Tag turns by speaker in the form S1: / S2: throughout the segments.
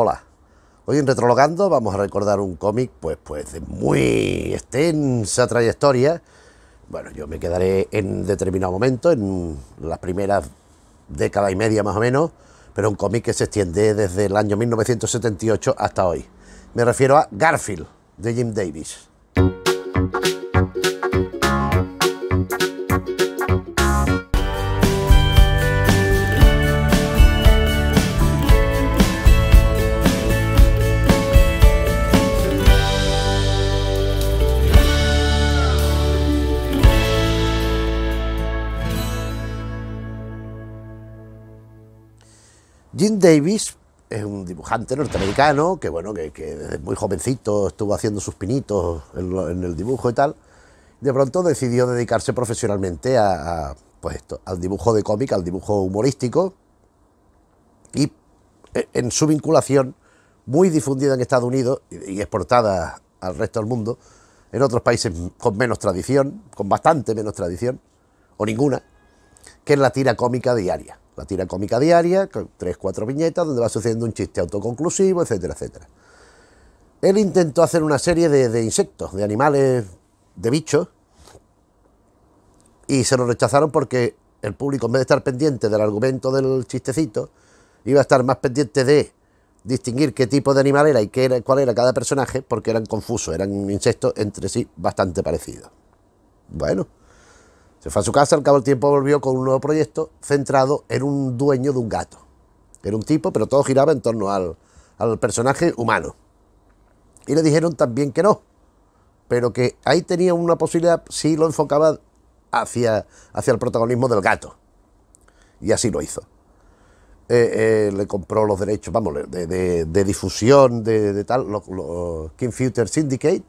S1: Hola. Hoy en Retrologando vamos a recordar un cómic pues, pues de muy extensa trayectoria. Bueno, yo me quedaré en determinado momento, en las primeras décadas y media más o menos, pero un cómic que se extiende desde el año 1978 hasta hoy. Me refiero a Garfield, de Jim Davis. Jim Davis es un dibujante norteamericano que, bueno, que, desde muy jovencito estuvo haciendo sus pinitos en, el dibujo y tal. De pronto decidió dedicarse profesionalmente a, pues esto, al dibujo de cómic, al dibujo humorístico. Y eh, en su vinculación, muy difundida en Estados Unidos y, y exportada al resto del mundo, en otros países con menos tradición, con bastante menos tradición, o ninguna, que es la tira cómica diaria. La tira cómica diaria, con tres, cuatro viñetas, donde va sucediendo un chiste autoconclusivo, etcétera, etcétera. Él intentó hacer una serie de, insectos, de animales, de bichos, y se lo rechazaron porque el público, en vez de estar pendiente del argumento del chistecito, iba a estar más pendiente de distinguir qué tipo de animal era y qué era, cuál era cada personaje, porque eran confusos, eran insectos entre sí bastante parecidos. Bueno, se fue a su casa, al cabo del tiempo volvió con un nuevo proyecto centrado en un dueño de un gato. Era un tipo, pero todo giraba en torno al, personaje humano. Y le dijeron también que no, pero que ahí tenía una posibilidad si lo enfocaba hacia, hacia el protagonismo del gato. Y así lo hizo. Eh, eh, le compró los derechos, vamos, de, difusión de, tal, lo, Future Syndicate,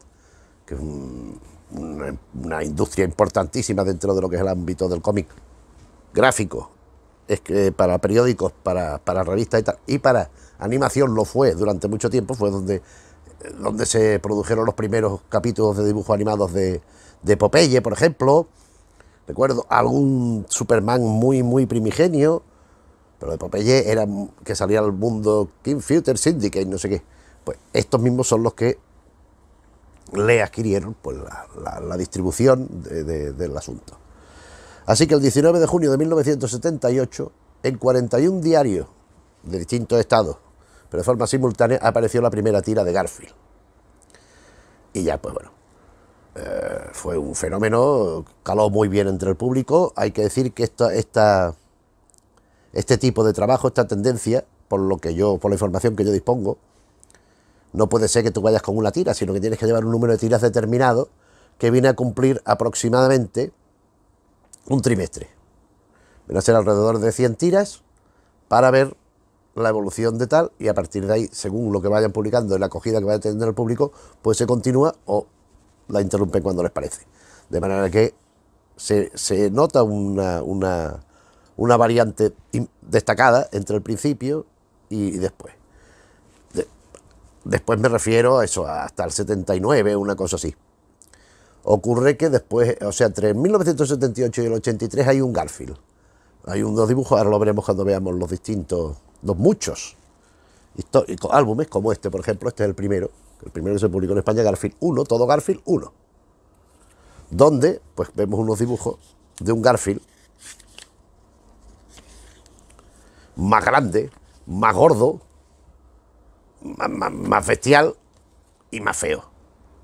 S1: que es un una, industria importantísima dentro de lo que es el ámbito del cómic gráfico, es que para periódicos, para, para revistas y tal, y para animación lo fue durante mucho tiempo, fue donde, donde se produjeron los primeros capítulos de dibujos animados de, de Popeye, por ejemplo, recuerdo algún Superman muy, muy primigenio, pero de Popeye era que salía al mundo King Future Syndicate, no sé qué. Pues estos mismos son los que le adquirieron pues, la, la, distribución del asunto. Así que el 19 de junio de 1978, en 41 diarios de distintos estados, pero de forma simultánea, apareció la primera tira de Garfield. Y ya, pues bueno, eh, fue un fenómeno, caló muy bien entre el público. Hay que decir que esta, esta, este tipo de trabajo, esta tendencia, por lo que yo, por la información que yo dispongo, no puede ser que tú vayas con una tira, sino que tienes que llevar un número de tiras determinado que viene a cumplir aproximadamente un trimestre. Van a ser alrededor de 100 tiras para ver la evolución de tal y a partir de ahí, según lo que vayan publicando y la acogida que vaya a tener el público, pues se continúa o la interrumpen cuando les parece. De manera que se, nota una variante destacada entre el principio y después. Después me refiero a eso, hasta el 79, una cosa así. Ocurre que después, o sea, entre 1978 y el 83 hay un Garfield. Hay unos dibujos, ahora lo veremos cuando veamos los distintos, los muchos históricos, álbumes, como este, por ejemplo, este es el primero, el primero que se publicó en España, Garfield 1, todo Garfield 1. Donde, pues vemos unos dibujos de un Garfield más grande, más gordo, más, bestial y más feo.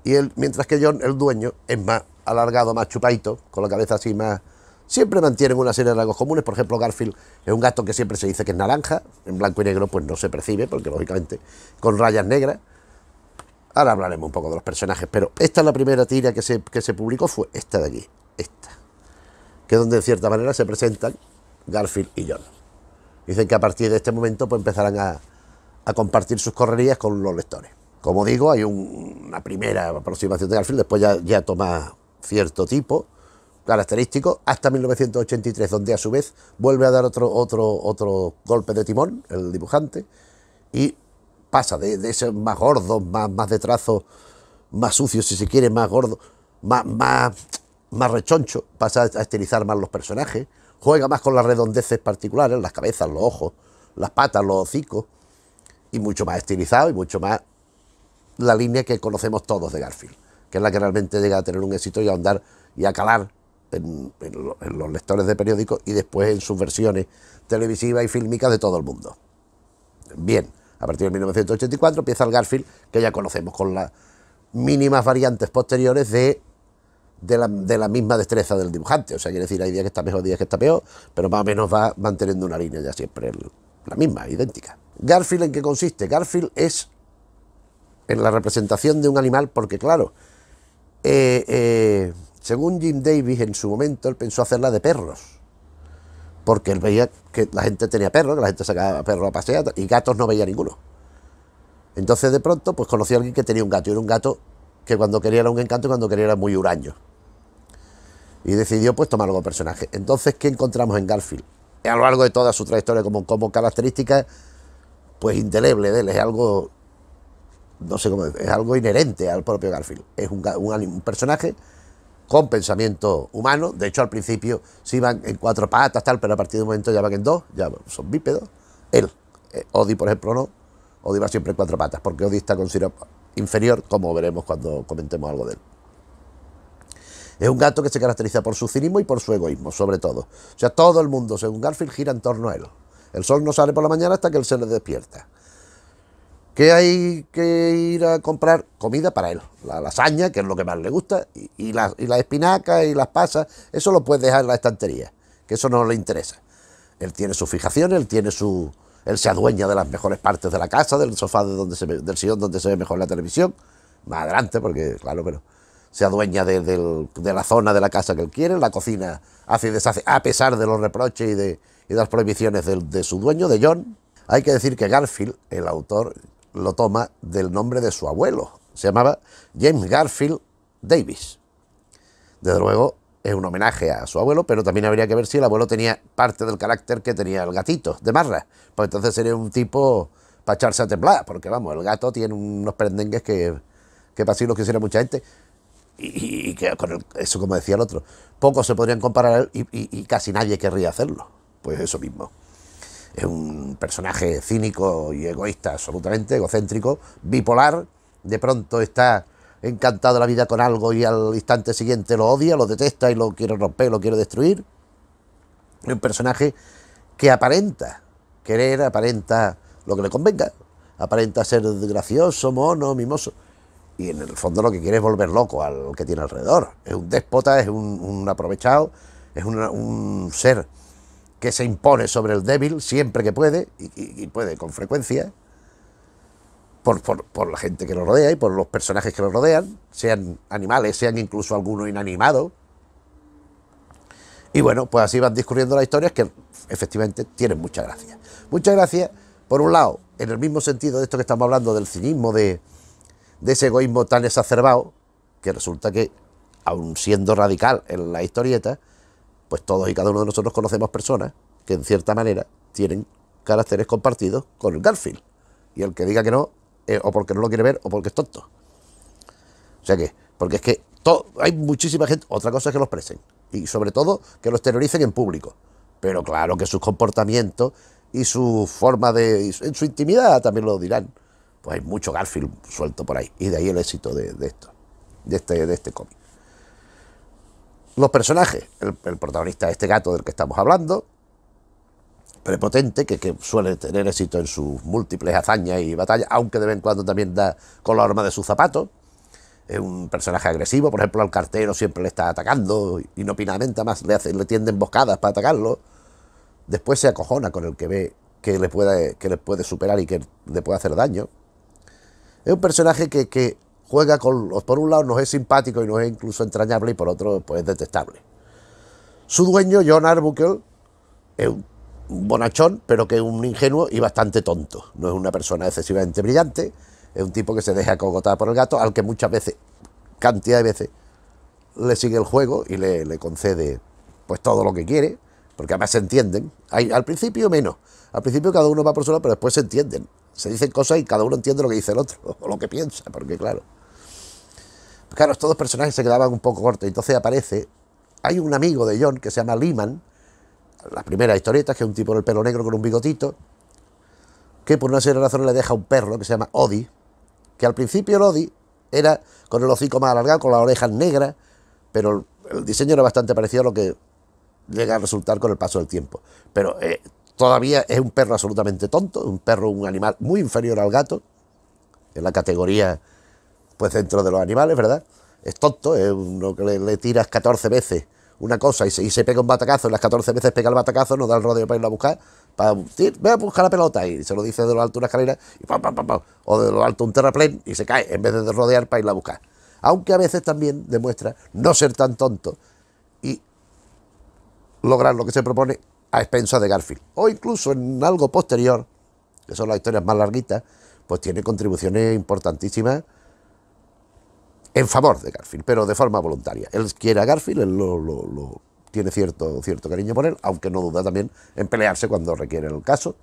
S1: Y él, mientras que John, el dueño, es más alargado, más chupadito, con la cabeza así más... Siempre mantienen una serie de rasgos comunes, por ejemplo Garfield es un gato que siempre se dice que es naranja, en blanco y negro pues no se percibe, porque lógicamente con rayas negras. Ahora hablaremos un poco de los personajes, pero esta es la primera tira que se, que se publicó, fue esta de aquí, esta, que es donde de cierta manera se presentan Garfield y John. Dicen que a partir de este momento pues empezarán a, a compartir sus correrías con los lectores. Como digo, hay una primera aproximación de Garfield, después ya, toma cierto tipo característico, hasta 1983, donde a su vez vuelve a dar otro, otro, otro golpe de timón, el dibujante, y pasa de, ser más gordo, más, más de trazo, más sucio, si se quiere, más gordo, más, más, más rechoncho, pasa a estilizar más los personajes, juega más con las redondeces particulares, las cabezas, los ojos, las patas, los hocicos, y mucho más estilizado y mucho más la línea que conocemos todos de Garfield, que es la que realmente llega a tener un éxito y a andar y a calar en, los lectores de periódicos y después en sus versiones televisivas y fílmicas de todo el mundo. Bien, a partir de 1984 empieza el Garfield que ya conocemos con las mínimas variantes posteriores de de la, misma destreza del dibujante. O sea, quiere decir, hay días que está mejor, días que está peor, pero más o menos va manteniendo una línea ya siempre la misma, idéntica. Garfield en qué consiste? Garfield es en la representación de un animal porque claro, eh, eh, según Jim Davis en su momento él pensó hacerla de perros. Porque él veía que la gente tenía perros, que la gente sacaba perros a pasear y gatos no veía ninguno. Entonces de pronto pues conocí a alguien que tenía un gato y era un gato que cuando quería era un encanto y cuando quería era muy huraño. Y decidió pues tomarlo como personaje. Entonces, ¿qué encontramos en Garfield? A lo largo de toda su trayectoria como, como características pues indeleble de él, es algo, no sé cómo es algo inherente al propio Garfield. Es un, personaje con pensamiento humano, de hecho al principio se iban en cuatro patas, tal, pero a partir de un momento ya van en dos, ya son bípedos. Él, Odie eh, Odi por ejemplo no, Odi va siempre en cuatro patas, porque Odi está considerado inferior, como veremos cuando comentemos algo de él. Es un gato que se caracteriza por su cinismo y por su egoísmo, sobre todo. O sea, todo el mundo, según Garfield, gira en torno a él. El sol no sale por la mañana hasta que él se le despierta. ¿Qué hay que ir a comprar? Comida para él. La lasaña, que es lo que más le gusta, y, las y la espinacas y las pasas, eso lo puede dejar en la estantería, que eso no le interesa. Él tiene su fijación, él tiene su... Él se adueña de las mejores partes de la casa, del sofá de donde se del sillón donde se ve mejor la televisión. Más adelante, porque claro, no se adueña de, la zona de la casa que él quiere, la cocina hace y deshace, a pesar de los reproches y de, las prohibiciones de, su dueño, de John. Hay que decir que Garfield, el autor, lo toma del nombre de su abuelo. Se llamaba James Garfield Davis. Desde luego es un homenaje a su abuelo, pero también habría que ver si el abuelo tenía parte del carácter que tenía el gatito de Marra. Pues entonces sería un tipo para echarse a temblar, porque vamos, el gato tiene unos prendengues que, que para sí lo quisiera mucha gente y, que con eso como decía el otro, pocos se podrían comparar y, y, casi nadie querría hacerlo. Pues eso mismo. Es un personaje cínico y egoísta, absolutamente egocéntrico, bipolar, de pronto está encantado de la vida con algo y al instante siguiente lo odia, lo detesta y lo quiere romper, lo quiere destruir. Es un personaje que aparenta querer, aparenta lo que le convenga, aparenta ser gracioso, mono, mimoso y en el fondo lo que quiere es volver loco al que tiene alrededor. Es un déspota, es un, aprovechado, es un ser que se impone sobre el débil siempre que puede, y, puede con frecuencia, por, por, por, la gente que lo rodea y por los personajes que lo rodean, sean animales, sean incluso algunos inanimados. Y bueno, pues así van discurriendo las historias que efectivamente tienen mucha gracia. Mucha gracia, por un lado, en el mismo sentido de esto que estamos hablando del cinismo, de, de ese egoísmo tan exacerbado que resulta que, aun siendo radical en la historieta, pues todos y cada uno de nosotros conocemos personas que en cierta manera tienen caracteres compartidos con el Garfield. Y el que diga que no, eh, o porque no lo quiere ver, o porque es tonto. O sea que, porque es que hay muchísima gente, otra cosa es que los presen, y sobre todo que los terroricen en público. Pero claro que sus comportamientos y su forma de, en su intimidad también lo dirán. Pues hay mucho Garfield suelto por ahí. Y de ahí el éxito de, esto, de este, de este cómic. Los personajes, el, protagonista, este gato del que estamos hablando, prepotente, que, suele tener éxito en sus múltiples hazañas y batallas, aunque de vez en cuando también da con la arma de su zapato. Es un personaje agresivo, por ejemplo, al cartero siempre le está atacando, inopinadamente más le, hace, le tiende emboscadas para atacarlo. Después se acojona con el que ve que le puede, que le puede superar y que le puede hacer daño. Es un personaje que, juega con. los... Por un lado nos es simpático y nos es incluso entrañable, y por otro, pues es detestable. Su dueño, John Arbuckle, es un bonachón, pero que es un ingenuo y bastante tonto. No es una persona excesivamente brillante, es un tipo que se deja cogotar por el gato, al que muchas veces, cantidad de veces, le sigue el juego y le, concede pues todo lo que quiere, porque además se entienden. al principio menos, al principio cada uno va por su lado, pero después se entienden. Se dicen cosas y cada uno entiende lo que dice el otro, o lo que piensa, porque claro. Claro, estos dos personajes se quedaban un poco cortos. Entonces aparece, hay un amigo de John que se llama Lehman, la primera historieta, que es un tipo con el pelo negro con un bigotito, que por una serie de razones le deja un perro que se llama Odie. que al principio el Odi era con el hocico más alargado, con las orejas negras, pero el, diseño era bastante parecido a lo que llega a resultar con el paso del tiempo. Pero eh, Todavía es un perro absolutamente tonto, un perro, un animal muy inferior al gato, en la categoría, pues dentro de los animales, ¿verdad? Es tonto, es uno que le, tiras 14 veces una cosa y se, se, pega un batacazo, y las 14 veces pega el batacazo, no da el rodeo para ir a buscar, para ve a buscar la pelota y se lo dice de lo alto una escalera y o de lo alto un terraplén y se cae en vez de rodear para ir a buscar. Aunque a veces también demuestra no ser tan tonto y lograr lo que se propone a expensas de Garfield. O incluso en algo posterior, que son las historias más larguitas, pues tiene contribuciones importantísimas en favor de Garfield, pero de forma voluntaria. Él quiere a Garfield, él lo, tiene cierto, cierto cariño por él, aunque no duda también en pelearse cuando requiere el caso.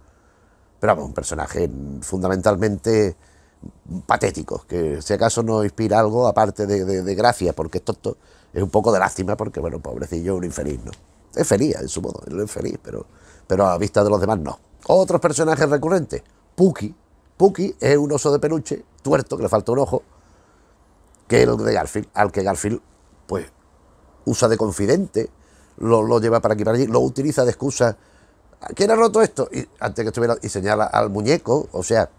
S1: Pero vamos, un personaje fundamentalmente patético, que si acaso no inspira algo, aparte de, gracia, porque esto es un poco de lástima, porque bueno, pobrecillo, un infeliz, ¿no? Es feliz, en su modo, él es feliz, pero, pero a vista de los demás no. Otros personajes recurrentes, Puki. Puki es un oso de peluche, tuerto, que le falta un ojo, que es el de Garfield, al que Garfield, pues, usa de confidente, lo, lleva para aquí, para allí, lo utiliza de excusa. ¿Quién ha roto esto? Y, antes que estuviera, y señala al muñeco, o sea,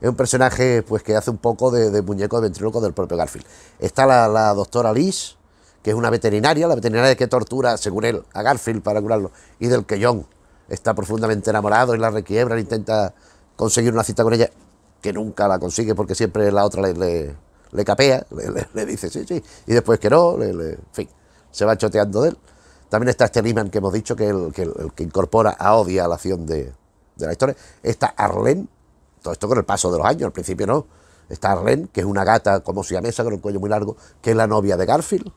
S1: es un personaje pues que hace un poco de, muñeco de ventriloquio del propio Garfield. Está la, la doctora Liz, que es una veterinaria, la veterinaria que tortura, según él, a Garfield para curarlo, y del que John está profundamente enamorado y la requiebra, le intenta conseguir una cita con ella, que nunca la consigue porque siempre la otra le, le, capea, le, dice sí, sí, y después que no, en fin, se va choteando de él. También está este Lehman que hemos dicho, que el que, incorpora a Odia a la acción de, la historia. Está Arlen, todo esto con el paso de los años, al principio no. Está Arlen que es una gata como si mesa, con el cuello muy largo, que es la novia de Garfield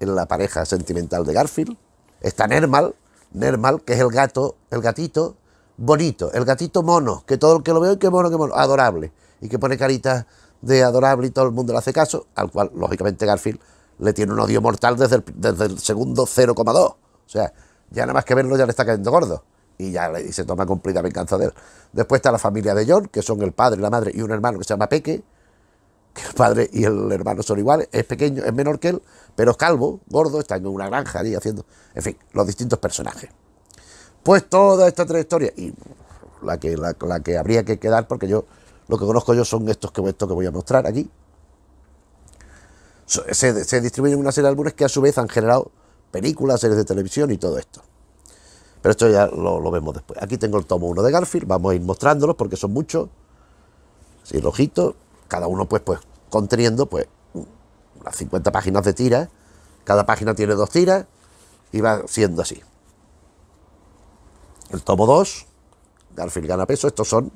S1: en la pareja sentimental de Garfield. Está Nermal, Nermal, que es el gato, el gatito bonito, el gatito mono, que todo el que lo ve, qué mono, que mono, adorable, y que pone caritas de adorable y todo el mundo le hace caso, al cual, lógicamente, Garfield le tiene un odio mortal desde el, segundo 0,2. O sea, ya nada más que verlo ya le está cayendo gordo. Y ya y se toma cumplida venganza de él. Después está la familia de John, que son el padre, la madre y un hermano que se llama Peque, que el padre y el hermano son iguales, es pequeño, es menor que él, pero es calvo, gordo, está en una granja allí haciendo, en fin, los distintos personajes. Pues toda esta trayectoria, y la que, la, que habría que quedar, porque yo lo que conozco yo son estos que, que voy a mostrar aquí, se, se distribuyen una serie de álbumes que a su vez han generado películas, series de televisión y todo esto. Pero esto ya lo, lo vemos después. Aquí tengo el tomo 1 de Garfield, vamos a ir mostrándolos porque son muchos. Así, rojitos cada uno pues, pues conteniendo pues unas 50 páginas de tiras, cada página tiene dos tiras y va siendo así. El tomo 2, Garfield gana peso, estos son,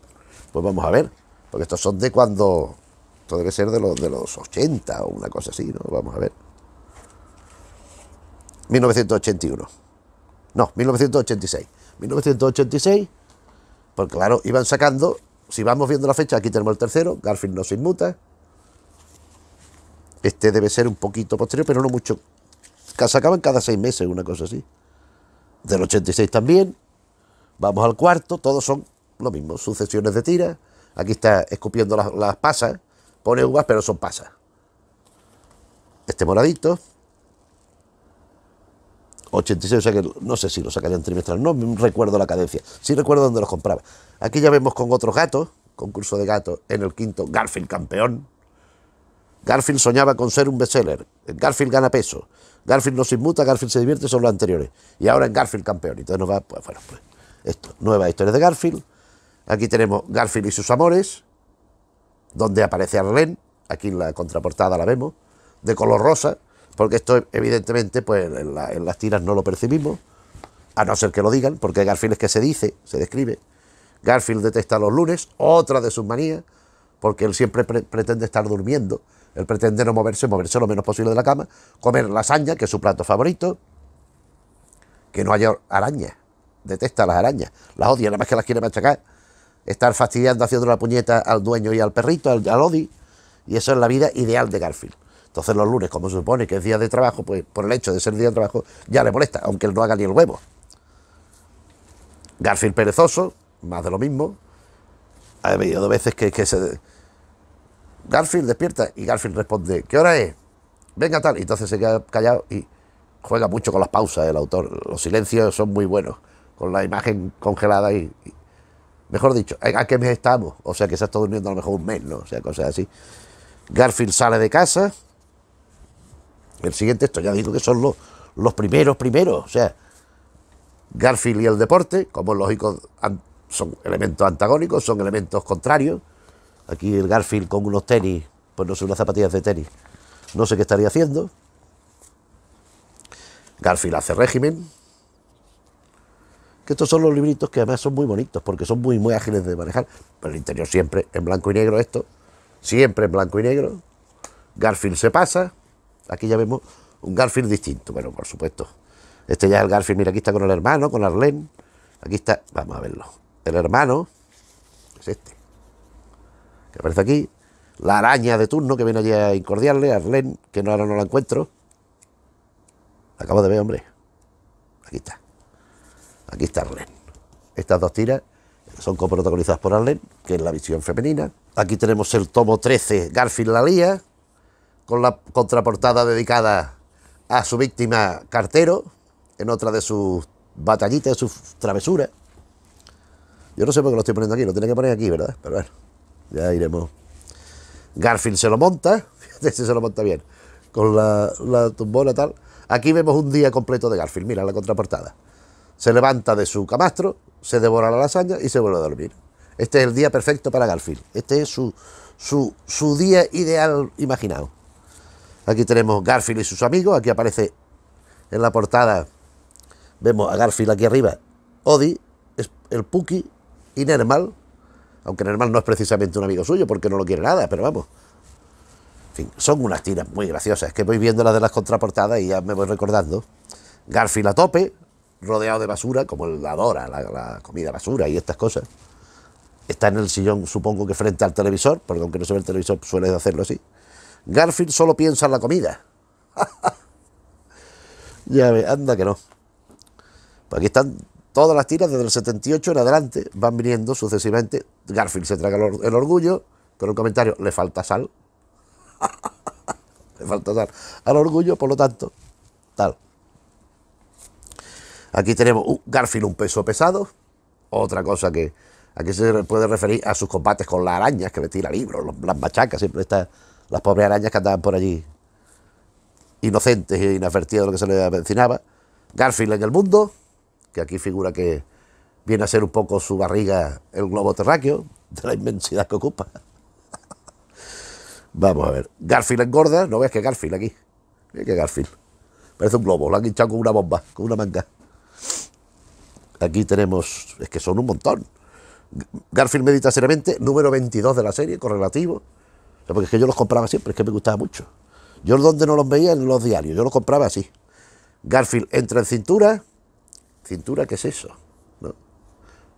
S1: pues vamos a ver, porque estos son de cuando, esto debe ser de los, de los 80 o una cosa así, ¿no? Vamos a ver. 1981. No, 1986. 1986, porque claro, iban sacando si vamos viendo la fecha, aquí tenemos el tercero, Garfield no se inmuta. Este debe ser un poquito posterior, pero no mucho. Se acaban cada seis meses, una cosa así. Del 86 también. Vamos al cuarto, todos son lo mismo, sucesiones de tiras. Aquí está escupiendo las, las pasas. Pone uvas, pero son pasas. Este moradito. 86, que no sé si lo sacarían trimestral, no recuerdo la cadencia, sí recuerdo dónde los compraba. Aquí ya vemos con otros gatos, concurso de gatos, en el quinto, Garfield campeón. Garfield soñaba con ser un bestseller, Garfield gana peso, Garfield no se inmuta, Garfield se divierte, son los anteriores. Y ahora en Garfield campeón, entonces nos va, pues bueno, pues esto, nueva historia de Garfield. Aquí tenemos Garfield y sus amores, donde aparece Ren aquí en la contraportada la vemos, de color rosa, porque esto evidentemente pues en, las tiras no lo percibimos, a no ser que lo digan, porque Garfield es que se dice, se describe. Garfield detesta los lunes, otra de sus manías, porque él siempre pretende estar durmiendo, él pretende no moverse, moverse lo menos posible de la cama, comer lasaña, que es su plato favorito, que no haya arañas, detesta las arañas, las odia, nada más que las quiere machacar, estar fastidiando haciendo la puñeta al dueño y al perrito, al, al y eso es la vida ideal de Garfield. Entonces los lunes, como se supone que es día de trabajo, pues por el hecho de ser día de trabajo ya le molesta, aunque él no haga ni el huevo. Garfield perezoso, más de lo mismo. Ha habido dos veces que, se... Garfield despierta y Garfield responde, ¿qué hora es? Venga tal. Y entonces se queda callado y juega mucho con las pausas el autor. Los silencios son muy buenos, con la imagen congelada y... y mejor dicho, ¿a qué mes estamos? O sea que se ha estado durmiendo a lo mejor un mes, ¿no? O sea, cosas así. Garfield sale de casa, el siguiente, esto ya dicho que son los, los primeros, primeros, o sea, Garfield y el deporte, como lógico, son elementos antagónicos, son elementos contrarios. Aquí el Garfield con unos tenis, pues no sé, unas zapatillas de tenis, no sé qué estaría haciendo. Garfield hace régimen. Que estos son los libritos que además son muy bonitos, porque son muy, muy ágiles de manejar. Pero el interior siempre en blanco y negro, esto, siempre en blanco y negro. Garfield se pasa, Aquí ya vemos un Garfield distinto, bueno, por supuesto. Este ya es el Garfield, mira, aquí está con el hermano, con Arlen. Aquí está, vamos a verlo. El hermano es este, que aparece aquí. La araña de turno que viene allí a incordiarle, Arlen que no, ahora no la encuentro. acabo de ver, hombre. Aquí está. Aquí está Arlene. Estas dos tiras son coprotagonizadas por Arlen, que es la visión femenina. Aquí tenemos el tomo 13, Garfield la lía, con la contraportada dedicada a su víctima Cartero, en otra de sus batallitas, de sus travesuras. Yo no sé por qué lo estoy poniendo aquí, lo tiene que poner aquí, ¿verdad? Pero bueno, ya iremos. Garfield se lo monta, fíjate si se lo monta bien, con la, la tumbona tal. Aquí vemos un día completo de Garfield, mira la contraportada. Se levanta de su camastro, se devora la lasaña y se vuelve a dormir. Este es el día perfecto para Garfield, este es su, su, su día ideal imaginado. Aquí tenemos Garfield y sus amigos. Aquí aparece en la portada. Vemos a Garfield aquí arriba. Odi, el Puki y Nermal. Aunque Nermal no es precisamente un amigo suyo porque no lo quiere nada, pero vamos. En fin, son unas tiras muy graciosas. que voy viendo las de las contraportadas y ya me voy recordando. Garfield a tope, rodeado de basura, como él adora la, comida basura y estas cosas. Está en el sillón, supongo que frente al televisor, Perdón que no se ve el televisor, suele hacerlo así. Garfield solo piensa en la comida. ya ve, anda que no. Pues aquí están todas las tiras desde el 78 en adelante, van viniendo sucesivamente. Garfield se traga el orgullo, Pero el comentario, le falta sal. le falta sal al orgullo, por lo tanto, tal. Aquí tenemos uh, Garfield un peso pesado, otra cosa que aquí se puede referir a sus combates con las arañas que le tira libros, las machacas, siempre está las pobres arañas que andaban por allí, inocentes e inadvertidas de lo que se les mencionaba. Garfield en el mundo, que aquí figura que viene a ser un poco su barriga el globo terráqueo, de la inmensidad que ocupa. Vamos a ver. Garfield engorda, no ves que Garfield aquí. Mira que Garfield. Parece un globo, lo han hinchado con una bomba, con una manga. Aquí tenemos, es que son un montón. Garfield medita seriamente, número 22 de la serie, correlativo. Porque es que yo los compraba siempre, es que me gustaba mucho. Yo donde no los veía en los diarios, yo los compraba así. Garfield entra en cintura. ¿Cintura qué es eso?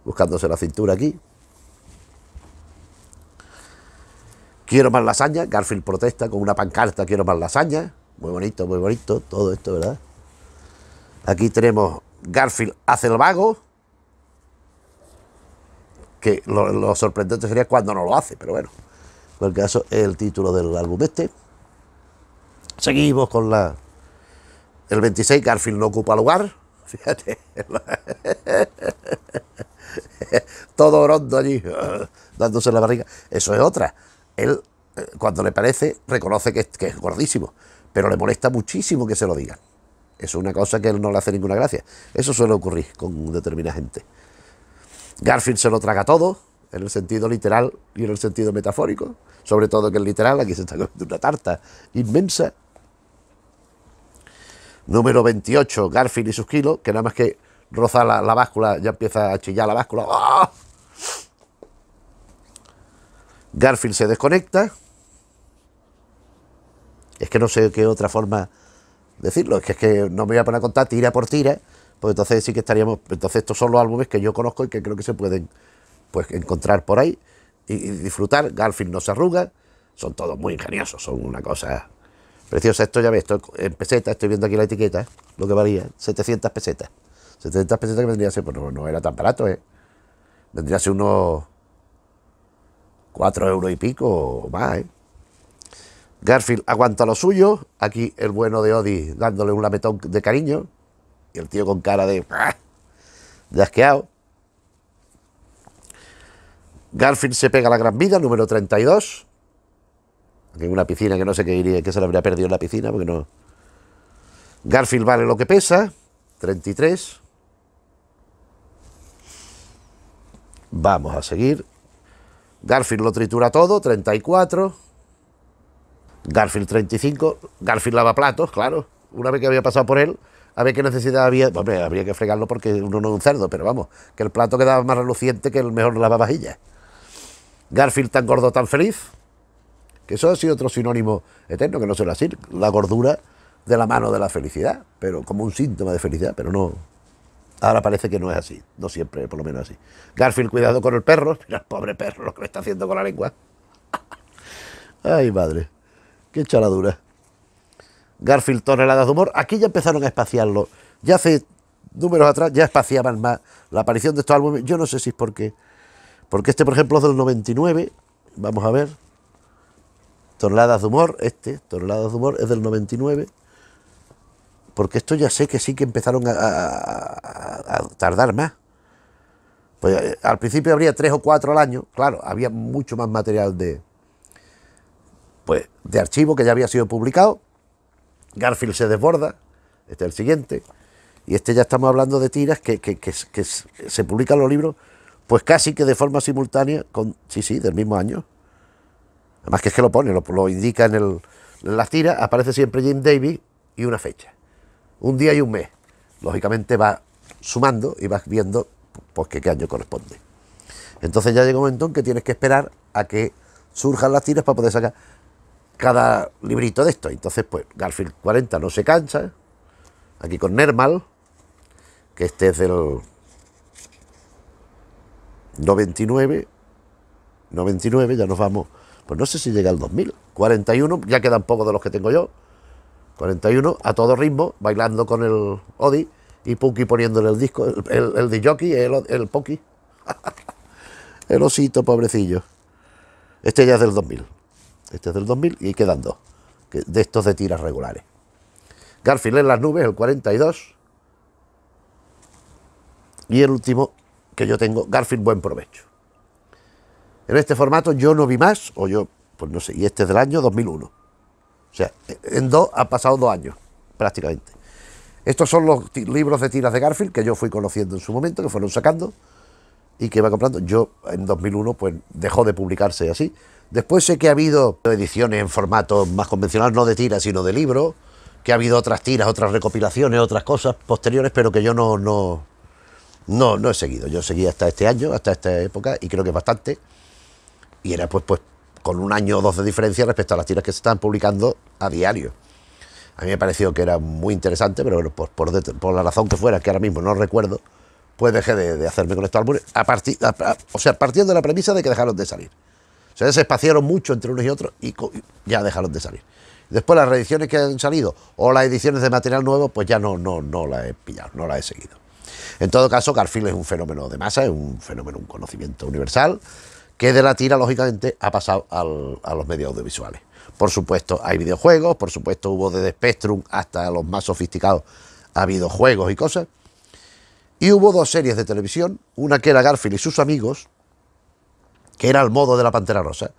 S1: Buscándose la cintura aquí. Quiero más lasaña. Garfield protesta con una pancarta, quiero más lasaña. Muy bonito, muy bonito, todo esto, ¿verdad? Aquí tenemos Garfield hace el vago. Que lo sorprendente sería cuando no lo hace, pero bueno cualquier caso, es el título del álbum este. Seguimos con la. El 26, Garfield no ocupa lugar. Fíjate. Todo rondo allí, dándose la barriga. Eso es otra. Él, eh, cuando le parece, reconoce que es, gordísimo, pero le molesta muchísimo que se lo digan. Es una cosa que él no le hace ninguna gracia. Eso suele ocurrir con determinada gente. Garfield se lo traga todo, en el sentido literal y en el sentido metafórico sobre todo que el literal, aquí se está comiendo una tarta inmensa. Número 28, Garfield y sus kilos, que nada más que roza la, báscula, ya empieza a chillar la báscula. ¡Oh! Garfield se desconecta. Es que no sé qué otra forma decirlo, es que, es que no me voy a poner a contar tira por tira, pues entonces sí que estaríamos, entonces estos son los álbumes que yo conozco y que creo que se pueden pues encontrar por ahí y, disfrutar. Garfield no se arruga, son todos muy ingeniosos, son una cosa preciosa. Esto ya ves, esto en pesetas, estoy viendo aquí la etiqueta, lo que valía, 700 pesetas. 700 pesetas que vendría a ser, pues no, era tan barato, ¿eh? Vendría a ser unos 4 euros y pico o más, ¿eh? Garfield aguanta lo suyo, aquí el bueno de Odi dándole un lametón de cariño, y el tío con cara de... Ah, de asqueado. Garfield se pega la gran vida, número 32. Aquí hay una piscina que no sé qué iría, que se le habría perdido en la piscina, porque no. Garfield vale lo que pesa, 33. Vamos a seguir. Garfield lo tritura todo, 34. Garfield 35. Garfield lava platos, claro. Una vez que había pasado por él, a ver qué necesidad había. Hombre, habría que fregarlo porque uno no es un cerdo, pero vamos, que el plato quedaba más reluciente que el mejor lavavajillas. Garfield tan gordo, tan feliz, que eso ha sido otro sinónimo eterno, que no suele así, la gordura de la mano de la felicidad, pero como un síntoma de felicidad, pero no. Ahora parece que no es así, no siempre, por lo menos así. Garfield, cuidado con el perro, mira el pobre perro lo que le está haciendo con la lengua. Ay, madre, qué charadura. Garfield, toneladas de humor. Aquí ya empezaron a espaciarlo. Ya hace números atrás ya espaciaban más la aparición de estos álbumes. Yo no sé si es porque porque este, por ejemplo, es del 99, vamos a ver, Tornadas de Humor, este, Toneladas de Humor, es del 99, porque esto ya sé que sí que empezaron a, tardar más. Pues eh, al principio habría tres o cuatro al año, claro, había mucho más material de, pues, de archivo que ya había sido publicado. Garfield se desborda, este es el siguiente, y este ya estamos hablando de tiras que, que se publican los libros pues casi que de forma simultánea con, sí, sí, del mismo año. Además que es que lo pone, lo, indica en, las tiras, la tira, aparece siempre Jim Davis y una fecha. Un día y un mes. Lógicamente va sumando y vas viendo pues, qué año corresponde. Entonces ya llega un momento en que tienes que esperar a que surjan las tiras para poder sacar cada librito de esto. Entonces, pues Garfield 40 no se cansa. Aquí con Nermal, que este es el 99, 99, ya nos vamos, pues no sé si llega al 2000, 41, ya quedan pocos de los que tengo yo, 41, a todo ritmo, bailando con el Odi y Puki poniéndole el disco, el, el, el de jockey, el, el Puki. el osito, pobrecillo. Este ya es del 2000. Este es del 2000 y quedan dos de estos de tiras regulares. Garfield en las nubes, el 42. Y el último, que yo tengo, Garfield Buen Provecho. En este formato yo no vi más, o yo, pues no sé, y este es del año 2001. O sea, en dos, han pasado dos años, prácticamente. Estos son los libros de tiras de Garfield que yo fui conociendo en su momento, que fueron sacando y que iba comprando. Yo en 2001 pues dejó de publicarse así. Después sé que ha habido ediciones en formato más convencional, no de tiras, sino de libros, que ha habido otras tiras, otras recopilaciones, otras cosas posteriores, pero que yo no, no, no, no he seguido. Yo seguí hasta este año, hasta esta época, y creo que es bastante. Y era pues, pues con un año o dos de diferencia respecto a las tiras que se estaban publicando a diario. A mí me pareció que era muy interesante, pero bueno, por, la razón que fuera, que ahora mismo no recuerdo, pues dejé de, hacerme con estos álbumes, a partir, o sea, partiendo de la premisa de que dejaron de salir. O sea, se espaciaron mucho entre unos y otros y ya dejaron de salir. Después las reediciones que han salido o las ediciones de material nuevo, pues ya no, no, no las he pillado, no las he seguido. En todo caso, Garfield es un fenómeno de masa, es un fenómeno, un conocimiento universal, que de la tira, lógicamente, ha pasado a los medios audiovisuales. Por supuesto, hay videojuegos, por supuesto, hubo desde Spectrum hasta los más sofisticados, ha habido juegos y cosas. Y hubo dos series de televisión, una que era Garfield y sus amigos, que era el modo de la Pantera Rosa.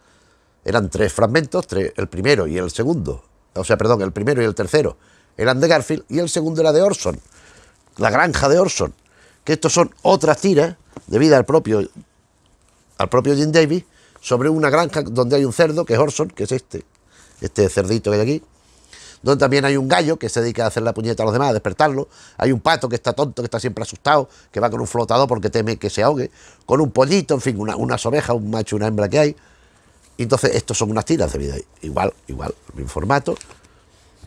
S1: Eran tres fragmentos, el primero y el segundo, o sea, perdón, el primero y el tercero eran de Garfield y el segundo era de Orson, la granja de Orson, que estos son otras tiras vida al propio, al propio Jim Davis sobre una granja donde hay un cerdo, que es Orson, que es este, este cerdito que hay aquí, donde también hay un gallo que se dedica a hacer la puñeta a los demás, a despertarlo, hay un pato que está tonto, que está siempre asustado, que va con un flotador porque teme que se ahogue, con un pollito, en fin, una, unas ovejas, un macho, una hembra que hay. Y entonces, estos son unas tiras de vida, igual, igual, el mismo formato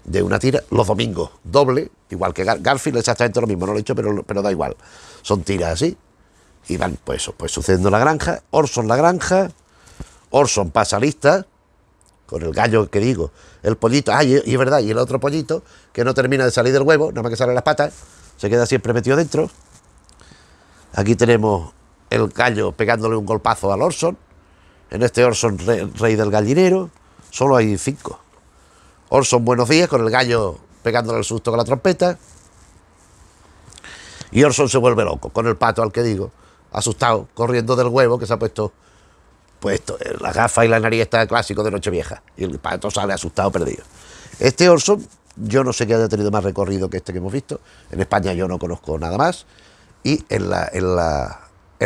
S1: de una tira los domingos, doble, igual que Garfield, exactamente lo mismo, no lo he hecho pero, pero da igual. Son tiras así. Y van, pues, pues sucediendo la granja, Orson la granja, Orson pasa lista, con el gallo que digo, el pollito, ah, y, es verdad, y el otro pollito, que no termina de salir del huevo, nada más que sale las patas, se queda siempre metido dentro. Aquí tenemos el gallo pegándole un golpazo al Orson, en este Orson, rey del gallinero, solo hay cinco. Orson Buenos Días con el gallo pegándole el susto con la trompeta. Y Orson se vuelve loco, con el pato al que digo, asustado, corriendo del huevo que se ha puesto puesto eh, la gafa y la nariz está clásico de Nochevieja. Y el pato sale asustado, perdido. Este Orson, yo no sé que haya tenido más recorrido que este que hemos visto. En España yo no conozco nada más. Y en la, en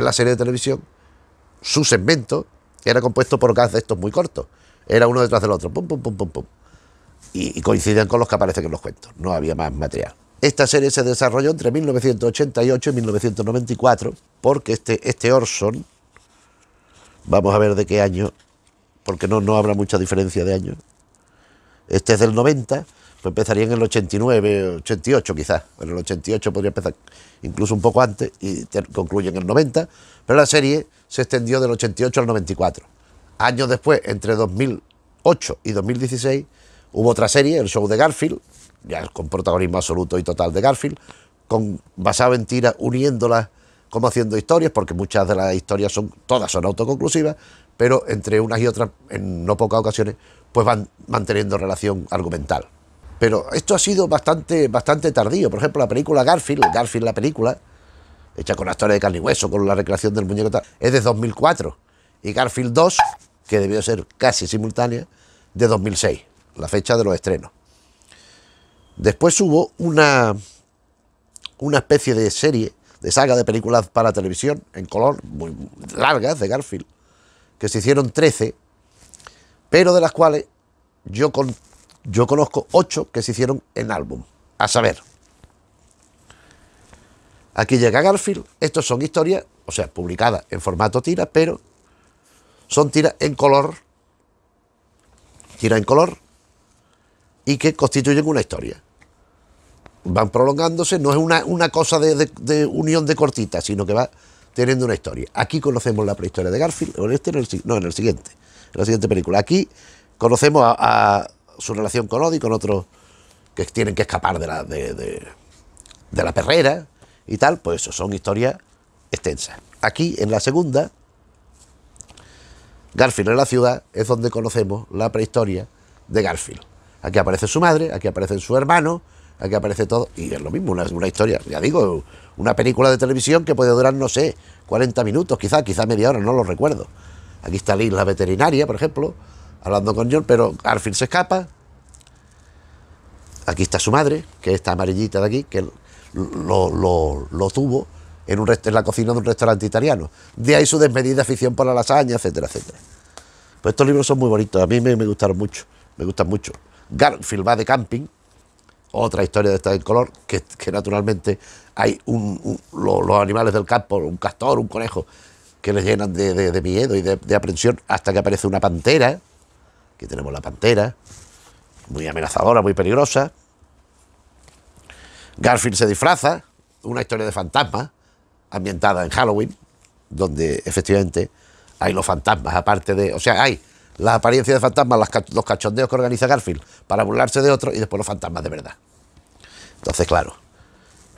S1: la, serie de televisión, su segmento era compuesto por gas de estos muy cortos. Era uno detrás del otro. Pum, pum, pum, pum, pum y, coinciden con los que aparecen en los cuentos. No había más material. Esta serie se desarrolló entre 1988 y 1994 porque este, este Orson, vamos a ver de qué año, porque no, no habrá mucha diferencia de año, este es del 90, pues empezaría en el 89, 88 quizás, en el 88 podría empezar incluso un poco antes y concluye en el 90, pero la serie se extendió del 88 al 94. Años después, entre 2008 y 2016, Hubo otra serie, el show de Garfield, ya con protagonismo absoluto y total de Garfield, con, basado en tiras, uniéndolas como haciendo historias, porque muchas de las historias son, todas son autoconclusivas, pero entre unas y otras, en no pocas ocasiones, pues van manteniendo relación argumental. Pero esto ha sido bastante, bastante tardío. Por ejemplo, la película Garfield, Garfield la película, hecha con la historia de carne y hueso, con la recreación del muñeco tal, es de 2004. Y Garfield 2, que debió ser casi simultánea, de 2006 la fecha de los estrenos. Después hubo una, una especie de serie, de saga de películas para televisión, en color, muy largas, de Garfield, que se hicieron 13, pero de las cuales yo, con, yo conozco 8 que se hicieron en álbum, a saber. Aquí llega Garfield, estos son historias, o sea, publicadas en formato tira, pero son tiras en color, tira en color, y que constituyen una historia. Van prolongándose, no es una, cosa de, unión de cortitas, sino que va teniendo una historia. Aquí conocemos la prehistoria de Garfield, en este, no, en el siguiente, en la siguiente película. Aquí conocemos a, su relación con Odi... con otros que tienen que escapar de la, de, de la perrera y tal, pues eso, son historias extensas. Aquí, en la segunda, Garfield en la ciudad, es donde conocemos la prehistoria de Garfield. Aquí aparece su madre, aquí aparece su hermano, aquí aparece todo. Y es lo mismo, una, una historia, ya digo, una película de televisión que puede durar, no sé, 40 minutos, quizás, quizás media hora, no lo recuerdo. Aquí está Liz, la veterinaria, por ejemplo, hablando con John, pero Garfield se escapa. Aquí está su madre, que es esta amarillita de aquí, que lo, tuvo en, un la cocina de un restaurante italiano. De ahí su desmedida afición por la lasaña, etcétera, etcétera. Pues estos libros son muy bonitos, a mí me gustaron mucho, me gustan mucho. Garfield va de camping, otra historia de esta de color, que, naturalmente hay un, los animales del campo, un castor, un conejo, que les llenan de, miedo y de, aprensión hasta que aparece una pantera, que tenemos la pantera, muy amenazadora, muy peligrosa. Garfield se disfraza, una historia de fantasmas, ambientada en Halloween, donde efectivamente hay los fantasmas, aparte de, o sea, hay la apariencia de fantasmas, los cachondeos que organiza Garfield para burlarse de otros y después los fantasmas de verdad. Entonces, claro,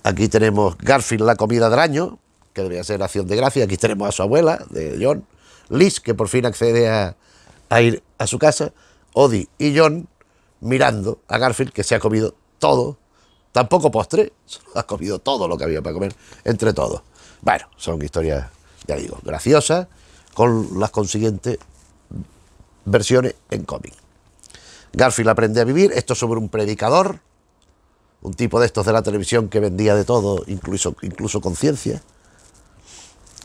S1: aquí tenemos Garfield la comida del año, que debería ser acción de gracia. Aquí tenemos a su abuela, de John. Liz, que por fin accede a, ir a su casa. Odie y John mirando a Garfield, que se ha comido todo. Tampoco postre, solo ha comido todo lo que había para comer entre todos. Bueno, son historias, ya digo, graciosas, con las consiguientes versiones en cómic. Garfield aprende a vivir, esto sobre un predicador, un tipo de estos de la televisión que vendía de todo, incluso, incluso conciencia.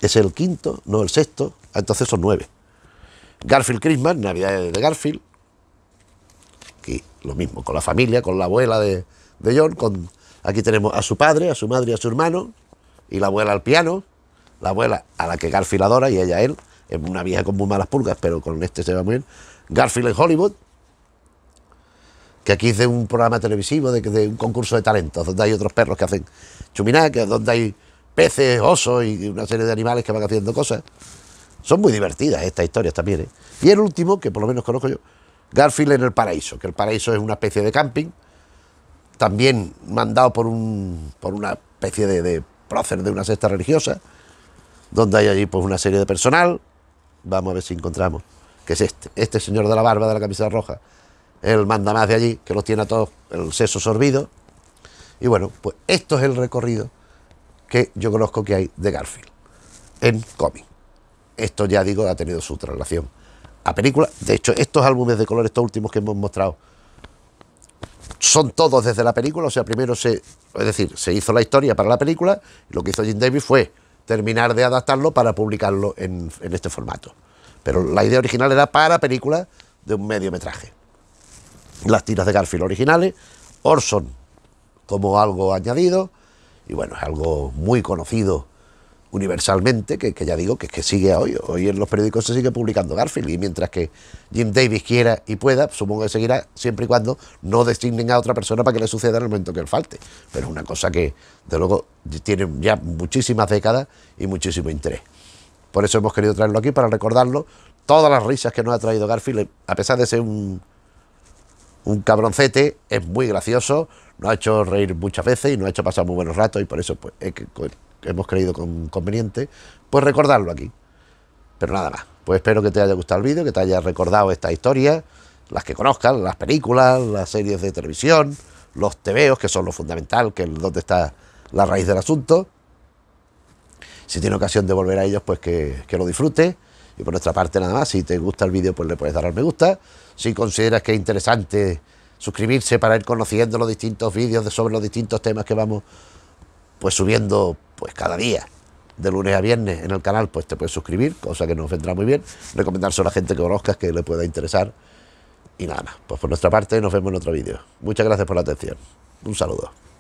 S1: Es el quinto, no el sexto, ah, entonces son nueve. Garfield Christmas, Navidad de Garfield. Aquí lo mismo, con la familia, con la abuela de, de John, con, aquí tenemos a su padre, a su madre y a su hermano, y la abuela al piano, la abuela a la que Garfield adora y ella a él. Es una vieja con muy malas pulgas, pero con este se va muy bien. Garfield en Hollywood, que aquí de un programa televisivo de, de, un concurso de talentos, donde hay otros perros que hacen chuminacas, donde hay peces, osos y una serie de animales que van haciendo cosas. Son muy divertidas estas historias también. ¿eh? Y el último, que por lo menos conozco yo, Garfield en el Paraíso, que el Paraíso es una especie de camping, también mandado por, un, por una especie de, prócer de una secta religiosa, donde hay allí pues una serie de personal Vamos a ver si encontramos. Que es este. Este señor de la barba, de la camisa roja. El manda más de allí, que los tiene a todos el seso sorbido. Y bueno, pues esto es el recorrido que yo conozco que hay de Garfield en cómic. Esto ya digo, ha tenido su traslación a película. De hecho, estos álbumes de color, estos últimos que hemos mostrado, son todos desde la película. O sea, primero se, es decir, se hizo la historia para la película. lo que hizo Jim Davis fue terminar de adaptarlo para publicarlo en, este formato. Pero la idea original era para películas de un mediometraje. Las tiras de Garfield originales, Orson como algo añadido, y bueno, es algo muy conocido universalmente, que, ya digo que, que sigue hoy. Hoy en los periódicos se sigue publicando Garfield y mientras que Jim Davis quiera y pueda, supongo que seguirá siempre y cuando no designen a otra persona para que le suceda en el momento que él falte. Pero es una cosa que, de luego, tiene ya muchísimas décadas y muchísimo interés. Por eso hemos querido traerlo aquí, para recordarlo, todas las risas que nos ha traído Garfield, a pesar de ser un, un cabroncete, es muy gracioso, nos ha hecho reír muchas veces y nos ha hecho pasar muy buenos ratos y por eso pues, es que, hemos creído conveniente, pues recordarlo aquí. Pero nada más, pues espero que te haya gustado el vídeo, que te haya recordado esta historia, las que conozcas, las películas, las series de televisión, los tebeos, que son lo fundamental, que es donde está la raíz del asunto. Si tiene ocasión de volver a ellos, pues que, lo disfrute. Y por nuestra parte nada más, si te gusta el vídeo pues le puedes dar al me gusta. Si consideras que es interesante suscribirse para ir conociendo los distintos vídeos sobre los distintos temas que vamos pues subiendo pues cada día, de lunes a viernes en el canal, pues te puedes suscribir, cosa que nos vendrá muy bien, recomendárselo a la gente que conozcas que le pueda interesar y nada más. Pues por nuestra parte nos vemos en otro vídeo. Muchas gracias por la atención. Un saludo.